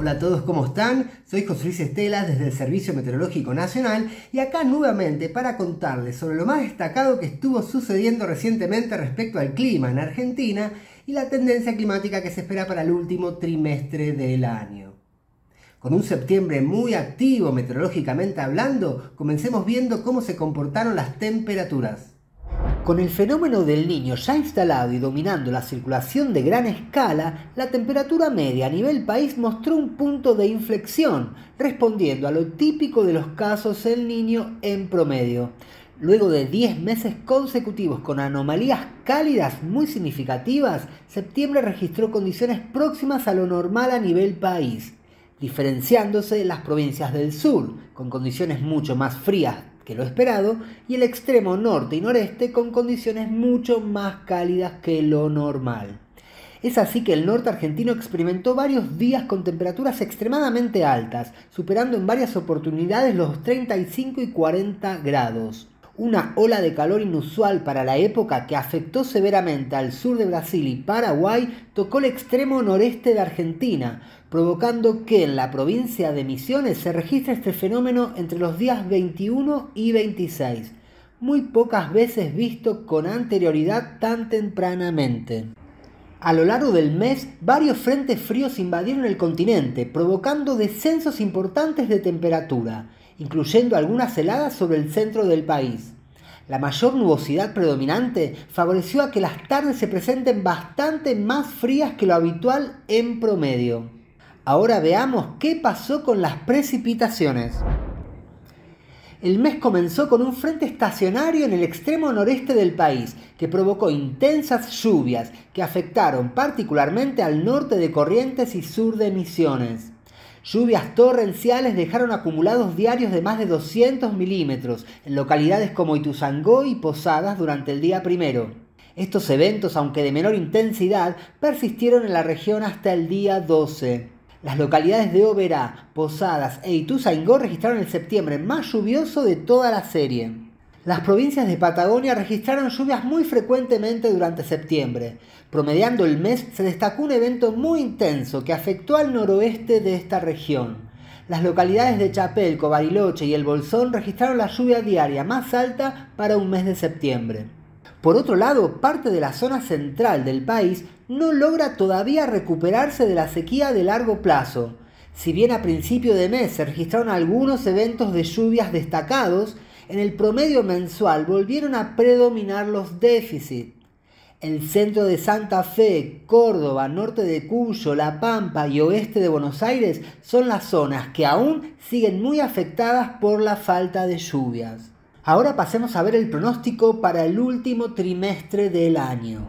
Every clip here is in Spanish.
Hola a todos, ¿cómo están? Soy José Luis Estela desde el Servicio Meteorológico Nacional y acá nuevamente para contarles sobre lo más destacado que estuvo sucediendo recientemente respecto al clima en Argentina y la tendencia climática que se espera para el último trimestre del año. Con un septiembre muy activo meteorológicamente hablando, comencemos viendo cómo se comportaron las temperaturas. Con el fenómeno del niño ya instalado y dominando la circulación de gran escala, la temperatura media a nivel país mostró un punto de inflexión, respondiendo a lo típico de los casos del niño en promedio. Luego de 10 meses consecutivos con anomalías cálidas muy significativas, septiembre registró condiciones próximas a lo normal a nivel país, diferenciándose las provincias del sur, con condiciones mucho más frías que lo esperado y el extremo norte y noreste con condiciones mucho más cálidas que lo normal. Es así que el norte argentino experimentó varios días con temperaturas extremadamente altas, superando en varias oportunidades los 35 y 40 grados una ola de calor inusual para la época que afectó severamente al sur de Brasil y Paraguay tocó el extremo noreste de Argentina, provocando que en la provincia de Misiones se registre este fenómeno entre los días 21 y 26, muy pocas veces visto con anterioridad tan tempranamente. A lo largo del mes, varios frentes fríos invadieron el continente, provocando descensos importantes de temperatura incluyendo algunas heladas sobre el centro del país. La mayor nubosidad predominante favoreció a que las tardes se presenten bastante más frías que lo habitual en promedio. Ahora veamos qué pasó con las precipitaciones. El mes comenzó con un frente estacionario en el extremo noreste del país, que provocó intensas lluvias que afectaron particularmente al norte de Corrientes y sur de Misiones. Lluvias torrenciales dejaron acumulados diarios de más de 200 milímetros en localidades como Ituzangó y Posadas durante el día primero. Estos eventos, aunque de menor intensidad, persistieron en la región hasta el día 12. Las localidades de Oberá, Posadas e Ituzaingó registraron el septiembre más lluvioso de toda la serie las provincias de Patagonia registraron lluvias muy frecuentemente durante septiembre. Promediando el mes, se destacó un evento muy intenso que afectó al noroeste de esta región. Las localidades de Chapelco, Bariloche y El Bolsón registraron la lluvia diaria más alta para un mes de septiembre. Por otro lado, parte de la zona central del país no logra todavía recuperarse de la sequía de largo plazo. Si bien a principio de mes se registraron algunos eventos de lluvias destacados, en el promedio mensual volvieron a predominar los déficits. El centro de Santa Fe, Córdoba, norte de Cuyo, La Pampa y oeste de Buenos Aires son las zonas que aún siguen muy afectadas por la falta de lluvias. Ahora pasemos a ver el pronóstico para el último trimestre del año.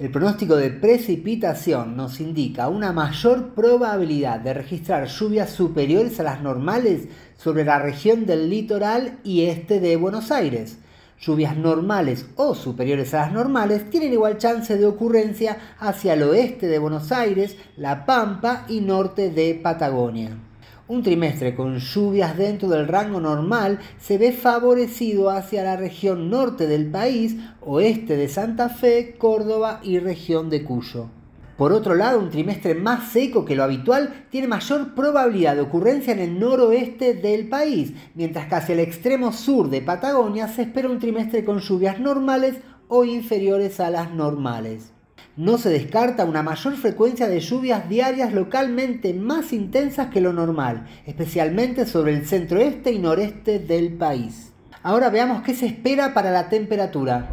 El pronóstico de precipitación nos indica una mayor probabilidad de registrar lluvias superiores a las normales sobre la región del litoral y este de Buenos Aires. Lluvias normales o superiores a las normales tienen igual chance de ocurrencia hacia el oeste de Buenos Aires, La Pampa y norte de Patagonia. Un trimestre con lluvias dentro del rango normal se ve favorecido hacia la región norte del país, oeste de Santa Fe, Córdoba y región de Cuyo. Por otro lado, un trimestre más seco que lo habitual tiene mayor probabilidad de ocurrencia en el noroeste del país, mientras que hacia el extremo sur de Patagonia se espera un trimestre con lluvias normales o inferiores a las normales. No se descarta una mayor frecuencia de lluvias diarias localmente más intensas que lo normal, especialmente sobre el centroeste y noreste del país. Ahora veamos qué se espera para la temperatura.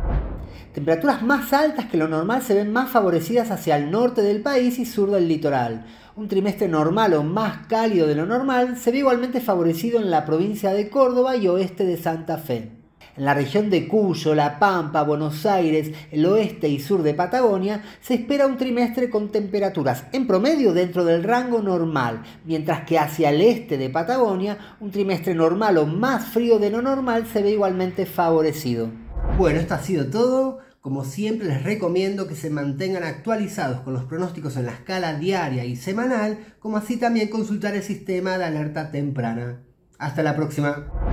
Temperaturas más altas que lo normal se ven más favorecidas hacia el norte del país y sur del litoral. Un trimestre normal o más cálido de lo normal se ve igualmente favorecido en la provincia de Córdoba y oeste de Santa Fe. En la región de Cuyo, La Pampa, Buenos Aires, el oeste y sur de Patagonia, se espera un trimestre con temperaturas en promedio dentro del rango normal, mientras que hacia el este de Patagonia, un trimestre normal o más frío de lo normal se ve igualmente favorecido. Bueno, esto ha sido todo. Como siempre les recomiendo que se mantengan actualizados con los pronósticos en la escala diaria y semanal, como así también consultar el sistema de alerta temprana. Hasta la próxima.